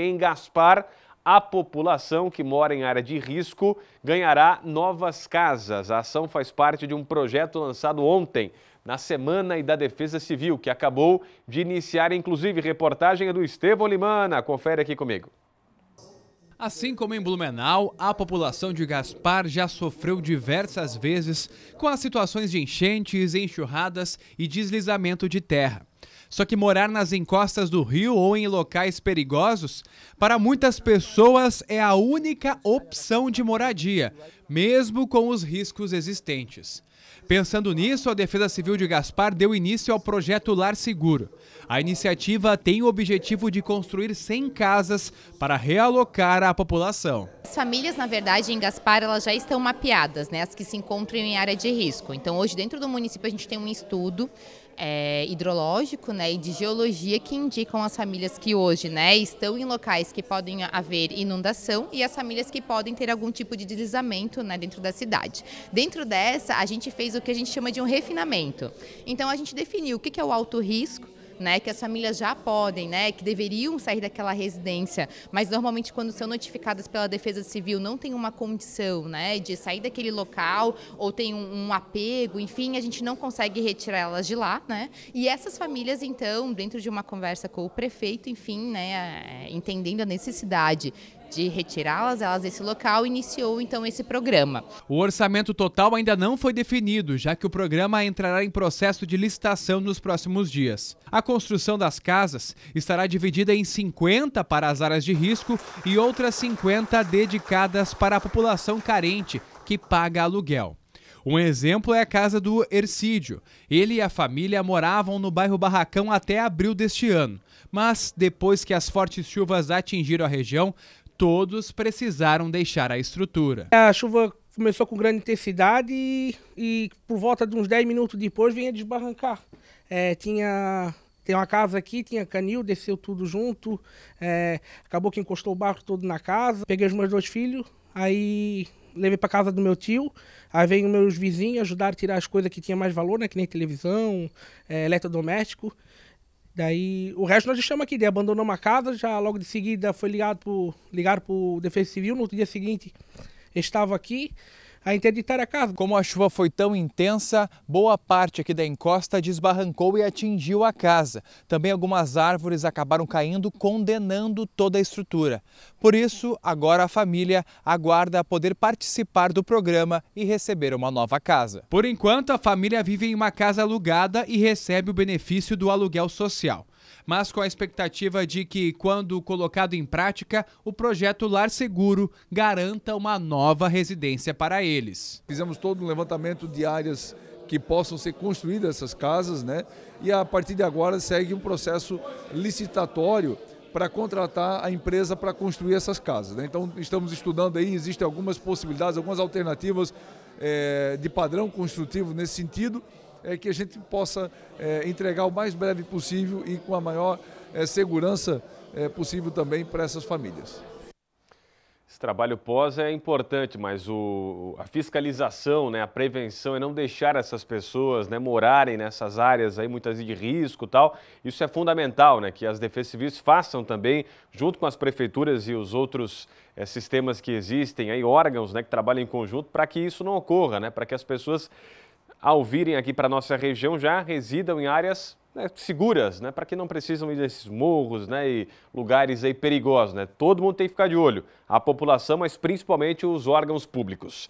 Em Gaspar, a população que mora em área de risco ganhará novas casas. A ação faz parte de um projeto lançado ontem, na Semana e da Defesa Civil, que acabou de iniciar, inclusive, reportagem do Estevão Limana. Confere aqui comigo. Assim como em Blumenau, a população de Gaspar já sofreu diversas vezes com as situações de enchentes, enxurradas e deslizamento de terra. Só que morar nas encostas do rio ou em locais perigosos, para muitas pessoas é a única opção de moradia, mesmo com os riscos existentes. Pensando nisso, a Defesa Civil de Gaspar deu início ao projeto Lar Seguro. A iniciativa tem o objetivo de construir 100 casas para realocar a população. As famílias, na verdade, em Gaspar, elas já estão mapeadas, né? As que se encontram em área de risco. Então, hoje, dentro do município, a gente tem um estudo é, hidrológico né, e de geologia que indicam as famílias que hoje né, estão em locais que podem haver inundação e as famílias que podem ter algum tipo de deslizamento né, dentro da cidade. Dentro dessa, a gente fez o que a gente chama de um refinamento. Então, a gente definiu o que é o alto risco, né, que as famílias já podem, né, que deveriam sair daquela residência, mas normalmente quando são notificadas pela Defesa Civil não tem uma condição, né, de sair daquele local ou tem um, um apego, enfim, a gente não consegue retirá-las de lá, né? E essas famílias então, dentro de uma conversa com o prefeito, enfim, né, é, entendendo a necessidade de retirá-las elas desse local, iniciou então esse programa. O orçamento total ainda não foi definido, já que o programa entrará em processo de licitação nos próximos dias. A construção das casas estará dividida em 50 para as áreas de risco e outras 50 dedicadas para a população carente que paga aluguel. Um exemplo é a casa do Ercídio. Ele e a família moravam no bairro Barracão até abril deste ano, mas depois que as fortes chuvas atingiram a região, todos precisaram deixar a estrutura. A chuva começou com grande intensidade e, e por volta de uns 10 minutos depois vinha desbarrancar. É, tinha tem uma casa aqui, tinha canil, desceu tudo junto, é, acabou que encostou o barco todo na casa. Peguei os meus dois filhos, aí levei para casa do meu tio, aí veio meus vizinhos ajudar a tirar as coisas que tinha mais valor, né, que nem televisão, é, eletrodoméstico. Daí, o resto nós deixamos aqui. Daí abandonou uma casa, já logo de seguida foi ligado pro, ligado pro Defesa Civil. No dia seguinte, estava aqui a interditar a casa. Como a chuva foi tão intensa, boa parte aqui da encosta desbarrancou e atingiu a casa. Também algumas árvores acabaram caindo, condenando toda a estrutura. Por isso, agora a família aguarda poder participar do programa e receber uma nova casa. Por enquanto, a família vive em uma casa alugada e recebe o benefício do aluguel social mas com a expectativa de que, quando colocado em prática, o projeto Lar Seguro garanta uma nova residência para eles. Fizemos todo um levantamento de áreas que possam ser construídas essas casas, né? E a partir de agora segue um processo licitatório para contratar a empresa para construir essas casas. Né? Então estamos estudando aí, existem algumas possibilidades, algumas alternativas é, de padrão construtivo nesse sentido é, que a gente possa é, entregar o mais breve possível e com a maior é, segurança é, possível também para essas famílias. Esse trabalho pós é importante, mas o, a fiscalização, né, a prevenção e é não deixar essas pessoas né, morarem nessas áreas aí, muitas de risco e tal, isso é fundamental, né, que as defesas civis façam também, junto com as prefeituras e os outros é, sistemas que existem, aí, órgãos né, que trabalham em conjunto, para que isso não ocorra, né, para que as pessoas ao virem aqui para a nossa região, já residam em áreas né, seguras, né, para que não precisam ir desses morros né, e lugares aí perigosos. Né. Todo mundo tem que ficar de olho, a população, mas principalmente os órgãos públicos.